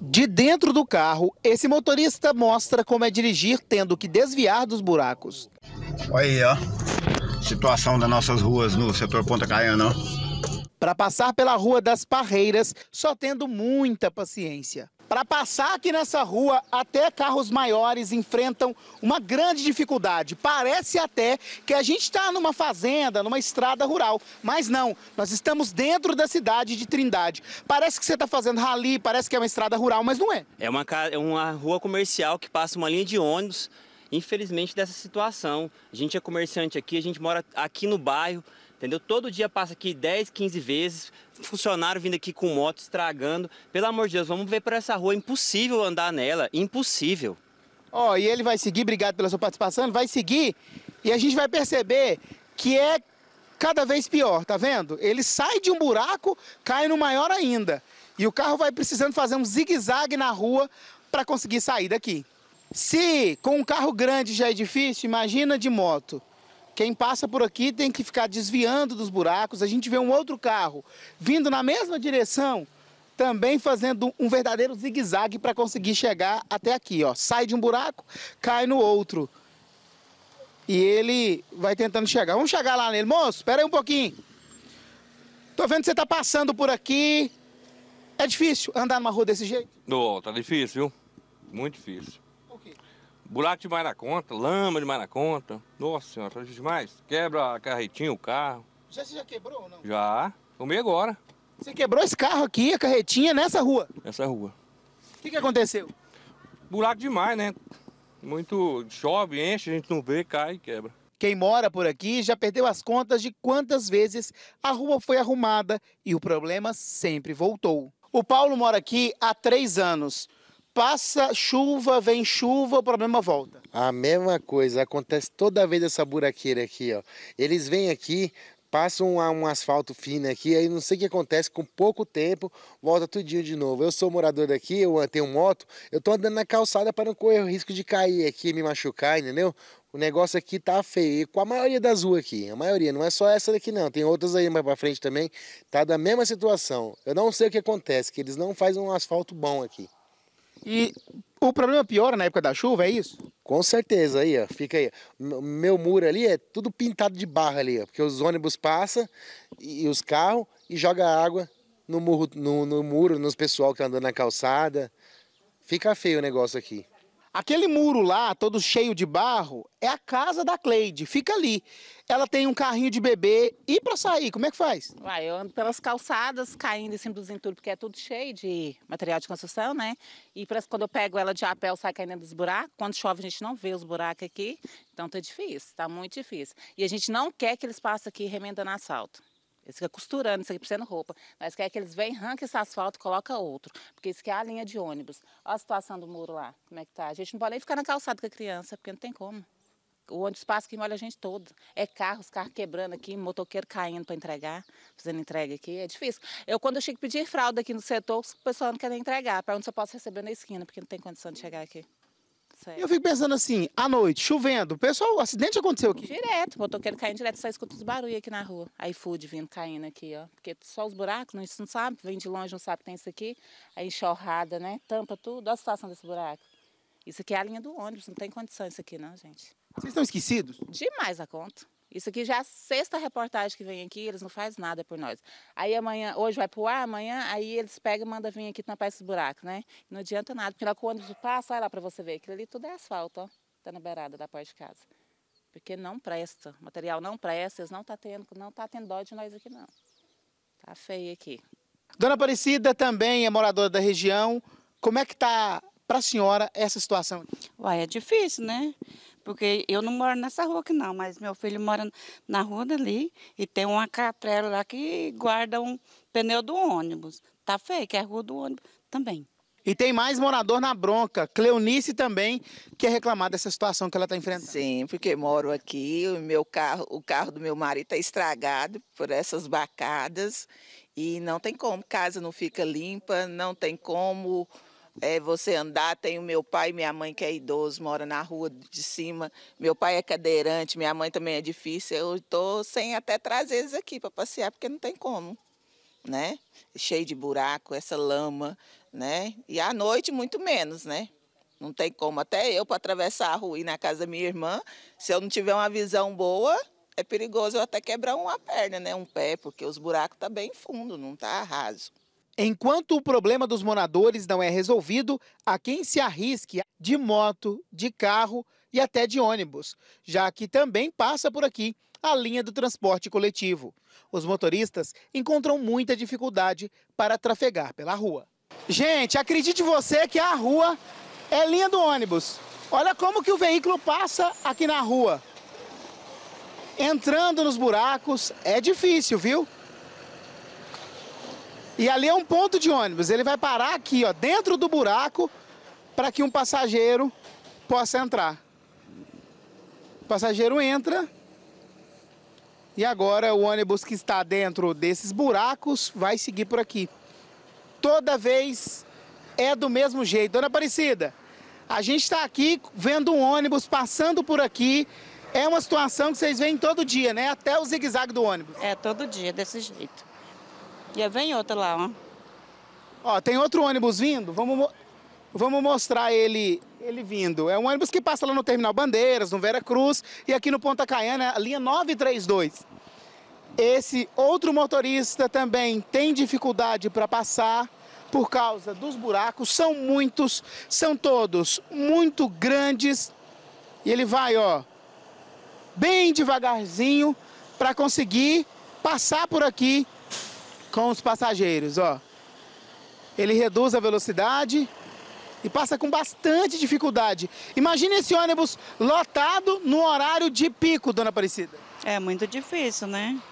De dentro do carro, esse motorista mostra como é dirigir tendo que desviar dos buracos. Olha aí, ó. Situação das nossas ruas no setor Ponta Caiana, ó. Para passar pela Rua das Parreiras, só tendo muita paciência. Para passar aqui nessa rua, até carros maiores enfrentam uma grande dificuldade. Parece até que a gente está numa fazenda, numa estrada rural, mas não. Nós estamos dentro da cidade de Trindade. Parece que você está fazendo rali, parece que é uma estrada rural, mas não é. É uma, é uma rua comercial que passa uma linha de ônibus, infelizmente, dessa situação. A gente é comerciante aqui, a gente mora aqui no bairro, entendeu? Todo dia passa aqui 10, 15 vezes, funcionário vindo aqui com moto estragando. Pelo amor de Deus, vamos ver por essa rua, impossível andar nela, impossível. Ó, oh, e ele vai seguir, obrigado pela sua participação, ele vai seguir e a gente vai perceber que é cada vez pior, tá vendo? Ele sai de um buraco, cai no maior ainda. E o carro vai precisando fazer um zigue-zague na rua para conseguir sair daqui. Se com um carro grande já é difícil, imagina de moto. Quem passa por aqui tem que ficar desviando dos buracos. A gente vê um outro carro vindo na mesma direção, também fazendo um verdadeiro zigue-zague para conseguir chegar até aqui. Ó. Sai de um buraco, cai no outro. E ele vai tentando chegar. Vamos chegar lá nele. Moço, espera aí um pouquinho. Tô vendo que você tá passando por aqui. É difícil andar numa rua desse jeito? Não, oh, tá difícil, viu? Muito difícil buraco de na conta, lama de na conta. Nossa senhora, tá demais. Quebra a carretinha, o carro. Já você já quebrou ou não? Já. Tomei agora. Você quebrou esse carro aqui, a carretinha, nessa rua? Nessa rua. O que, que aconteceu? Buraco demais, né? Muito chove, enche, a gente não vê, cai e quebra. Quem mora por aqui já perdeu as contas de quantas vezes a rua foi arrumada e o problema sempre voltou. O Paulo mora aqui há três anos passa chuva, vem chuva, o problema volta. A mesma coisa, acontece toda vez essa buraqueira aqui, ó. Eles vêm aqui, passam um, um asfalto fino aqui, aí não sei o que acontece, com pouco tempo, volta tudinho de novo. Eu sou morador daqui, eu tenho moto, eu tô andando na calçada para não correr o risco de cair aqui, me machucar, entendeu? O negócio aqui tá feio. E com a maioria das ruas aqui, a maioria, não é só essa daqui não, tem outras aí mais pra frente também, tá da mesma situação. Eu não sei o que acontece, que eles não fazem um asfalto bom aqui. E o problema piora na época da chuva, é isso? Com certeza, aí, ó, fica aí. Meu muro ali é tudo pintado de barra ali, ó, porque os ônibus passam e, os carros e joga água no, murro, no, no muro, nos pessoal que tá andando na calçada. Fica feio o negócio aqui. Aquele muro lá, todo cheio de barro, é a casa da Cleide, fica ali. Ela tem um carrinho de bebê e para sair, como é que faz? Vai, eu ando pelas calçadas, caindo em cima dos entulhos, porque é tudo cheio de material de construção, né? E pra, quando eu pego ela de apel, sai caindo dos buracos. Quando chove, a gente não vê os buracos aqui. Então tá difícil, tá muito difícil. E a gente não quer que eles passem aqui remendando asfalto. Eles ficam costurando, isso aqui precisando roupa. Mas quer que eles venham arranquem esse asfalto e coloquem outro. Porque isso aqui é a linha de ônibus. Olha a situação do muro lá, como é que tá. A gente não pode nem ficar na calçada com a criança, porque não tem como. O ônibus passa que molha a gente todo. É carro, os carros quebrando aqui, motoqueiro caindo para entregar, fazendo entrega aqui. É difícil. Eu, quando eu chego pedir fralda aqui no setor, o pessoal não quer nem entregar, para onde eu posso receber na esquina, porque não tem condição de chegar aqui. Certo. E eu fico pensando assim, à noite, chovendo, pessoal, acidente aconteceu aqui? Direto, motoqueiro caindo direto, só escuta os barulhos aqui na rua. Aí food vindo caindo aqui, ó. Porque só os buracos, não, não sabe, vem de longe, não sabe que tem isso aqui. Aí enxurrada, né? Tampa tudo, olha a situação desse buraco. Isso aqui é a linha do ônibus, não tem condição isso aqui não, gente. Vocês estão esquecidos? Demais a conta. Isso aqui já é a sexta reportagem que vem aqui, eles não fazem nada por nós. Aí amanhã, hoje vai pro ar, amanhã, aí eles pegam e mandam vir aqui tampar esses buracos, né? Não adianta nada, porque lá quando o passa, olha lá para você ver, aquilo ali tudo é asfalto, ó. Tá na beirada da porta de casa. Porque não presta, o material não presta, eles não tá tendo, não tá tendo dó de nós aqui não. Tá feio aqui. Dona Aparecida também é moradora da região. Como é que tá para a senhora essa situação? Uai, é difícil, né? Porque eu não moro nessa rua aqui não, mas meu filho mora na rua dali e tem uma catrela lá que guarda um pneu do ônibus. Tá feio, que é a rua do ônibus também. E tem mais morador na bronca, Cleonice também, que é reclamar dessa situação que ela está enfrentando. Sim, porque moro aqui, o meu carro, o carro do meu marido está estragado por essas bacadas e não tem como, casa não fica limpa, não tem como é, você andar. Tenho meu pai e minha mãe que é idoso, mora na rua de cima. Meu pai é cadeirante, minha mãe também é difícil. Eu estou sem até trazer eles aqui para passear, porque não tem como, né? Cheio de buraco, essa lama, né? E à noite muito menos, né? Não tem como. Até eu, para atravessar a rua e ir na casa da minha irmã, se eu não tiver uma visão boa, é perigoso eu até quebrar uma perna, né? Um pé, porque os buracos estão tá bem fundo, não tá raso. Enquanto o problema dos moradores não é resolvido, há quem se arrisque de moto, de carro e até de ônibus, já que também passa por aqui a linha do transporte coletivo. Os motoristas encontram muita dificuldade para trafegar pela rua. Gente, acredite você que a rua é linha do ônibus. Olha como que o veículo passa aqui na rua. Entrando nos buracos é difícil, viu? E ali é um ponto de ônibus. Ele vai parar aqui, ó, dentro do buraco, para que um passageiro possa entrar. O passageiro entra. E agora o ônibus que está dentro desses buracos vai seguir por aqui. Toda vez é do mesmo jeito. Dona Aparecida, a gente está aqui vendo um ônibus passando por aqui. É uma situação que vocês veem todo dia, né? Até o zigue-zague do ônibus. É, todo dia, desse jeito. Já vem outra lá, ó. Ó, tem outro ônibus vindo. Vamos, vamos mostrar ele, ele vindo. É um ônibus que passa lá no Terminal Bandeiras, no Vera Cruz e aqui no Ponta Caiana, a linha 932. Esse outro motorista também tem dificuldade para passar por causa dos buracos. São muitos, são todos muito grandes. E ele vai, ó, bem devagarzinho para conseguir passar por aqui com os passageiros, ó. Ele reduz a velocidade e passa com bastante dificuldade. Imagina esse ônibus lotado no horário de pico, dona Aparecida. É muito difícil, né?